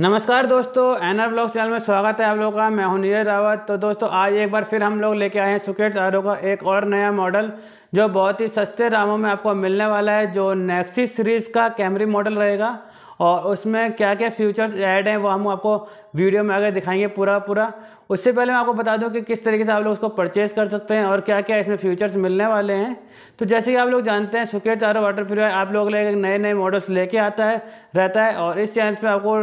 नमस्कार दोस्तों NR blog channel में स्वागत है आप लोगों का मैं हूं नीरज रावत तो दोस्तों आज एक बार फिर हम लोग लेके आए हैं सुकेट आरो का एक और नया मॉडल जो बहुत ही सस्ते दामों में आपको मिलने वाला है जो नेक्सी सीरीज़ का कैमरी मॉडल रहेगा और उसमें क्या क्या फीचर्स ऐड हैं वो हम आपको वीडियो में आगे दिखाएंगे पूरा पूरा उससे पहले मैं आपको बता दूं कि किस तरीके से आप लोग उसको परचेज़ कर सकते हैं और क्या क्या इसमें फ्यूचर्स मिलने वाले हैं तो जैसे कि आप लोग जानते हैं सुकेत चारो वाटर प्योरीफायर आप लोग नए नए मॉडल्स लेके आता है रहता है और इस चैनल पर आपको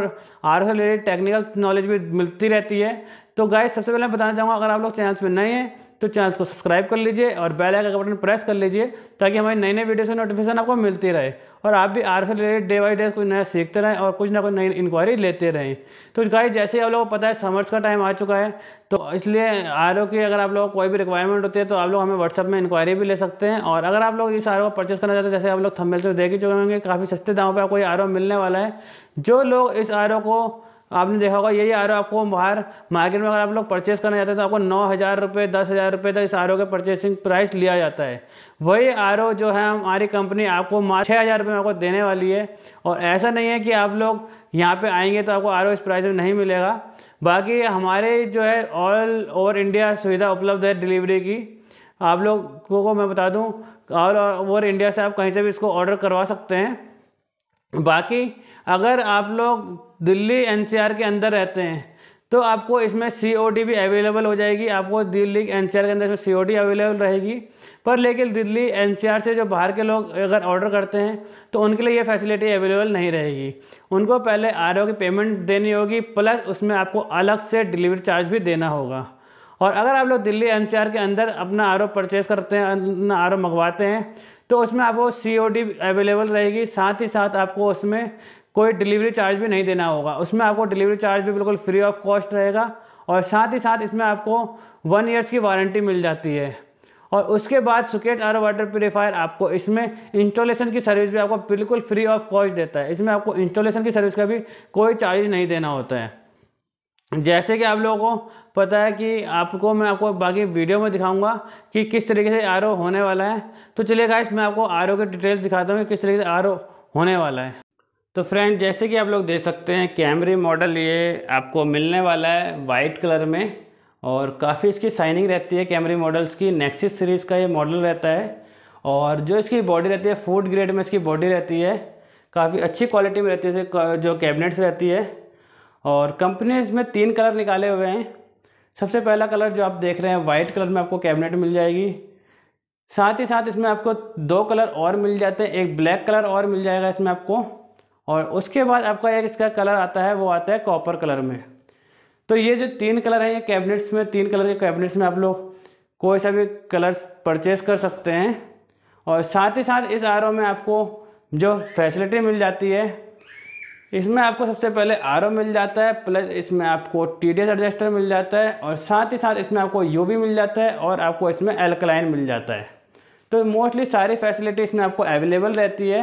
आर से रिलेटेड टेक्निकल नॉलेज भी मिलती रहती है तो गाय सबसे पहले मैं बताना चाहूँगा अगर आप लोग चैनल में नए हैं तो चैनल को सब्सक्राइब कर लीजिए और बेल आइकन का बटन प्रेस कर लीजिए ताकि हमारी नई नई वीडियो से नोटिफिकेशन आपको मिलती रहे और आप भी आर से रिलेटेड डे बाई डे कुछ नया सीखते रहें और कुछ ना कुछ नई इंक्वायरी लेते रहें तो गाइस जैसे आप लोगों को पता है समर्स का टाइम आ चुका है तो इसलिए आर की अगर आप लोगों को कोई भी रिक्वायरमेंट होती है तो आप लोग हमें व्हाट्सअप में इंक्वायरी भी ले सकते हैं और अगर आप लोग इस आर को परचेस करना चाहते हैं जैसे आप लोग थम्बेल से तो देख ही चुके होंगे काफ़ी सस्ते दामों पर आपको ये आर मिलने वाला है जो लोग इस आर को आपने देखा होगा यही आर आपको बाहर मार्केट में अगर आप लोग परचेस करना चाहते हैं तो आपको नौ हज़ार रुपये दस हज़ार रुपये तक इस आर के परचेसिंग प्राइस लिया जाता है वही आर जो है हमारी कंपनी आपको छः हज़ार रुपये में आपको देने वाली है और ऐसा नहीं है कि आप लोग यहाँ पे आएंगे तो आपको आर इस प्राइस में नहीं मिलेगा बाकी हमारे जो है ऑल ओवर इंडिया सुविधा उपलब्ध है डिलीवरी की आप लोगों को मैं बता दूँ ऑल ओवर इंडिया से आप कहीं से भी इसको ऑर्डर करवा सकते हैं बाकी अगर आप लोग दिल्ली एनसीआर के अंदर रहते हैं तो आपको इसमें सी ओ डी भी अवेलेबल हो जाएगी आपको दिल्ली एन के अंदर इसमें सी ओ डी अवेलेबल रहेगी पर लेकिन दिल्ली एन से जो बाहर के लोग अगर ऑर्डर करते हैं तो उनके लिए ये फैसिलिटी अवेलेबल नहीं रहेगी उनको पहले आर की पेमेंट देनी होगी प्लस उसमें आपको अलग से डिलीवरी चार्ज भी देना होगा और अगर आप लोग दिल्ली एन के अंदर अपना आर परचेज़ करते हैं अपना आर मंगवाते हैं तो उसमें आपको सी अवेलेबल रहेगी साथ ही साथ आपको उसमें कोई डिलीवरी चार्ज भी नहीं देना होगा उसमें आपको डिलीवरी चार्ज भी बिल्कुल फ्री ऑफ कॉस्ट रहेगा और साथ ही साथ इसमें आपको वन ईयर्स की वारंटी मिल जाती है और उसके बाद सुकेट आर वाटर प्योरीफायर आपको इसमें इंस्टॉलेशन की सर्विस भी आपको बिल्कुल फ्री ऑफ कॉस्ट देता है इसमें आपको इंस्टॉलेशन की सर्विस का भी कोई चार्ज नहीं देना होता है जैसे कि आप लोगों को पता है कि आपको मैं आपको बाकी वीडियो में दिखाऊंगा कि किस तरीके से आर होने वाला है तो चलिए गाइस मैं आपको आर के डिटेल्स दिखाता हूँ कि किस तरीके से आर होने वाला है तो फ्रेंड जैसे कि आप लोग देख सकते हैं कैमरी मॉडल ये आपको मिलने वाला है वाइट कलर में और काफ़ी इसकी शाइनिंग रहती है कैमरी मॉडल्स की नेक्सिस सीरीज़ का ये मॉडल रहता है और जो इसकी बॉडी रहती है फूड ग्रेड में इसकी बॉडी रहती है काफ़ी अच्छी क्वालिटी में रहती है जो कैबिनेट्स रहती है और कंपनी ने इसमें तीन कलर निकाले हुए हैं सबसे पहला कलर जो आप देख रहे हैं वाइट कलर में आपको कैबिनेट मिल जाएगी साथ ही साथ इसमें आपको दो कलर और मिल जाते हैं एक ब्लैक कलर और मिल जाएगा इसमें आपको और उसके बाद आपका एक इसका कलर आता है वो आता है कॉपर कलर में तो ये जो तीन कलर हैं ये कैबिनेट्स में तीन कलर के कैबिनेट्स में आप लोग कोई सा भी कलर्स परचेज कर सकते हैं और साथ ही साथ इस आर में आपको जो फैसिलिटी मिल जाती है इसमें आपको सबसे पहले आर मिल जाता है प्लस इसमें आपको टी एडजस्टर मिल जाता है और साथ ही साथ इसमें आपको यू मिल जाता है और आपको इसमें एल्कलाइन मिल जाता है तो मोस्टली सारी फैसिलिटी इसमें आपको अवेलेबल रहती है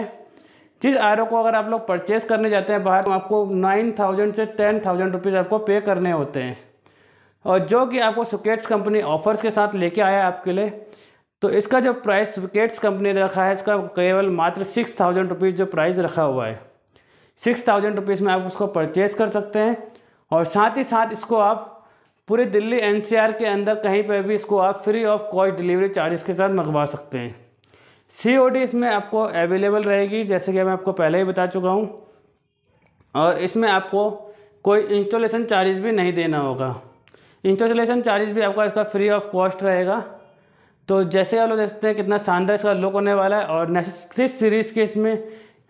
जिस आर को अगर आप लोग परचेज़ करने जाते हैं बाहर तो आपको नाइन थाउजेंड से टेन थाउजेंड रुपीज़ आपको पे करने होते हैं और जो कि आपको सुकेट्स कंपनी ऑफर्स के साथ लेके आया आपके लिए तो इसका जो प्राइस सुकेट्स कंपनी ने रखा है इसका केवल मात्र सिक्स थाउजेंड रुपीज़ जो प्राइस रखा हुआ है सिक्स थाउजेंड रुपीज़ में आप उसको परचेज़ कर सकते हैं और साथ ही साथ इसको आप पूरे दिल्ली एनसीआर के अंदर कहीं पर भी इसको आप free of cost delivery charges के साथ मंगवा सकते हैं सी ओ डी इसमें आपको अवेलेबल रहेगी जैसे कि मैं आपको पहले ही बता चुका हूँ और इसमें आपको कोई इंस्टॉलेशन चार्जेस भी नहीं देना होगा इंस्टॉलेशन चार्जेस भी आपका इसका फ्री ऑफ कॉस्ट रहेगा तो जैसे आप लोग देखते हैं कितना शानदार इसका लुक होने वाला है और नेक्स्ट सीरीज़ के इसमें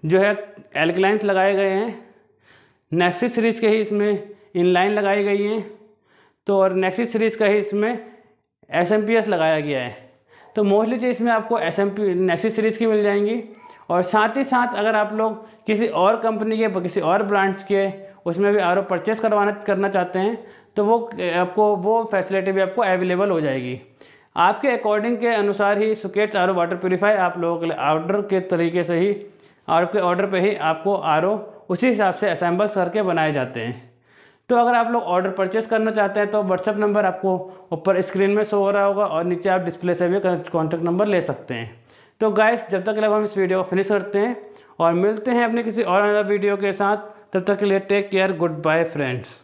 जो है एल्कलाइंस लगाए गए हैं नेक्सिस सीरीज के ही इसमें इनलाइन लगाई गई हैं तो और नेक्सिस सीरीज का ही इसमें एस लगाया गया है तो मोस्टली चीज़ इसमें आपको S M P Nexis series की मिल जाएंगी और साथ ही साथ अगर आप लोग किसी और कंपनी के किसी और ब्रांड्स के उसमें भी आर परचेस करवाना करना चाहते हैं तो वो आपको वो फैसिलिटी भी आपको अवेलेबल हो जाएगी आपके अकॉर्डिंग के अनुसार ही सुकेट्स आर वाटर प्योरीफाई आप लोगों के लिए ऑर्डर के तरीके से ही आपके ऑर्डर पे ही आपको आर उसी हिसाब से असेंबल्स करके बनाए जाते हैं तो अगर आप लोग ऑर्डर परचेस करना चाहते हैं तो व्हाट्सअप नंबर आपको ऊपर स्क्रीन में शो हो रहा होगा और नीचे आप डिस्प्ले से भी कॉन्टैक्ट नंबर ले सकते हैं तो गाइस जब तक के लिए हम इस वीडियो को फिनिश करते हैं और मिलते हैं अपने किसी और अनदर वीडियो के साथ तब तक के लिए take care good bye friends